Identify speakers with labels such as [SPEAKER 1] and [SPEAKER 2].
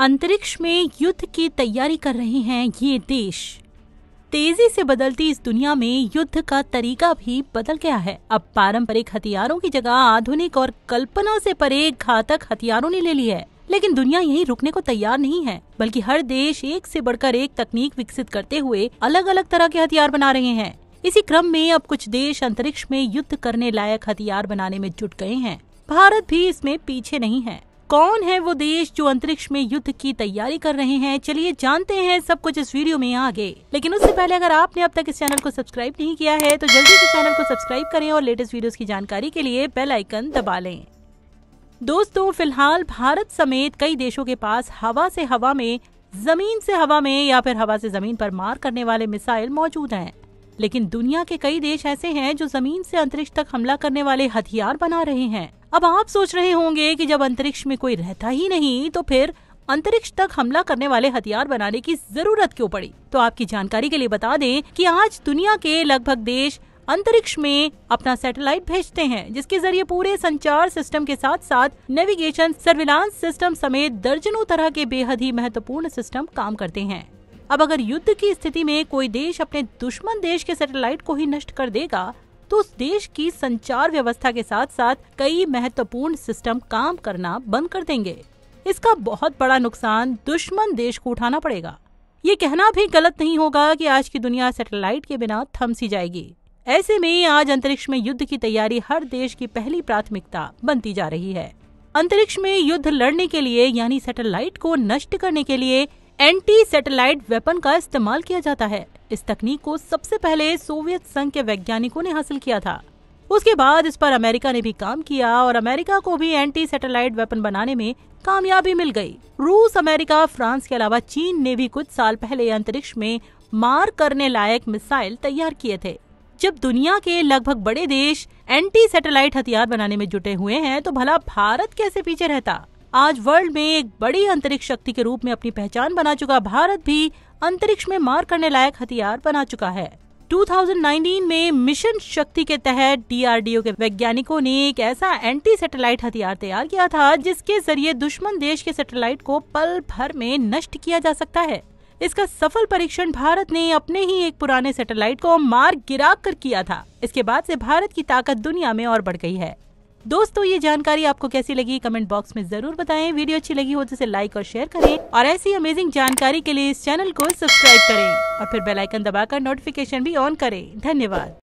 [SPEAKER 1] अंतरिक्ष में युद्ध की तैयारी कर रहे हैं ये देश तेजी से बदलती इस दुनिया में युद्ध का तरीका भी बदल गया है अब पारंपरिक हथियारों की जगह आधुनिक और कल्पना से परे घातक हथियारों ने ले ली है लेकिन दुनिया यही रुकने को तैयार नहीं है बल्कि हर देश एक से बढ़कर एक तकनीक विकसित करते हुए अलग अलग तरह के हथियार बना रहे हैं इसी क्रम में अब कुछ देश अंतरिक्ष में युद्ध करने लायक हथियार बनाने में जुट गए हैं भारत भी इसमें पीछे नहीं है कौन है वो देश जो अंतरिक्ष में युद्ध की तैयारी कर रहे हैं चलिए जानते हैं सब कुछ इस वीडियो में आगे लेकिन उससे पहले अगर आपने अब तक इस चैनल को सब्सक्राइब नहीं किया है तो जल्दी से चैनल को सब्सक्राइब करें और लेटेस्ट वीडियो की जानकारी के लिए बेल आइकन दबा लें दोस्तों फिलहाल भारत समेत कई देशों के पास हवा से हवा में जमीन से हवा में या फिर हवा से जमीन पर मार करने वाले मिसाइल मौजूद हैं लेकिन दुनिया के कई देश ऐसे हैं जो जमीन से अंतरिक्ष तक हमला करने वाले हथियार बना रहे हैं अब आप सोच रहे होंगे कि जब अंतरिक्ष में कोई रहता ही नहीं तो फिर अंतरिक्ष तक हमला करने वाले हथियार बनाने की जरूरत क्यों पड़ी तो आपकी जानकारी के लिए बता दें कि आज दुनिया के लगभग देश अंतरिक्ष में अपना सैटेलाइट भेजते हैं जिसके जरिए पूरे संचार सिस्टम के साथ साथ नेविगेशन सर्विलांस सिस्टम समेत दर्जनों तरह के बेहद ही महत्वपूर्ण सिस्टम काम करते हैं अब अगर युद्ध की स्थिति में कोई देश अपने दुश्मन देश के सैटेलाइट को ही नष्ट कर देगा तो उस देश की संचार व्यवस्था के साथ साथ कई महत्वपूर्ण सिस्टम काम करना बंद कर देंगे इसका बहुत बड़ा नुकसान दुश्मन देश को उठाना पड़ेगा ये कहना भी गलत नहीं होगा कि आज की दुनिया सैटेलाइट के बिना थमसी जाएगी ऐसे में आज अंतरिक्ष में युद्ध की तैयारी हर देश की पहली प्राथमिकता बनती जा रही है अंतरिक्ष में युद्ध लड़ने के लिए यानी सैटेलाइट को नष्ट करने के लिए एंटी सैटेलाइट वेपन का इस्तेमाल किया जाता है इस तकनीक को सबसे पहले सोवियत संघ के वैज्ञानिकों ने हासिल किया था उसके बाद इस पर अमेरिका ने भी काम किया और अमेरिका को भी एंटी सैटेलाइट वेपन बनाने में कामयाबी मिल गई रूस अमेरिका फ्रांस के अलावा चीन ने भी कुछ साल पहले अंतरिक्ष में मार करने लायक मिसाइल तैयार किए थे जब दुनिया के लगभग बड़े देश एंटी सैटेलाइट हथियार बनाने में जुटे हुए हैं तो भला भारत कैसे पीछे रहता आज वर्ल्ड में एक बड़ी अंतरिक्ष शक्ति के रूप में अपनी पहचान बना चुका भारत भी अंतरिक्ष में मार करने लायक हथियार बना चुका है 2019 में मिशन शक्ति के तहत डीआरडीओ के वैज्ञानिकों ने एक ऐसा एंटी सैटेलाइट हथियार तैयार किया था जिसके जरिए दुश्मन देश के सैटेलाइट को पल भर में नष्ट किया जा सकता है इसका सफल परीक्षण भारत ने अपने ही एक पुराने सैटेलाइट को मार गिरा कर किया था इसके बाद से भारत की ताकत दुनिया में और बढ़ गई है दोस्तों ये जानकारी आपको कैसी लगी कमेंट बॉक्स में जरूर बताएं वीडियो अच्छी लगी हो तो इसे लाइक और शेयर करें और ऐसी अमेजिंग जानकारी के लिए इस चैनल को सब्सक्राइब करें और फिर बेलाइकन दबाकर नोटिफिकेशन भी ऑन करें धन्यवाद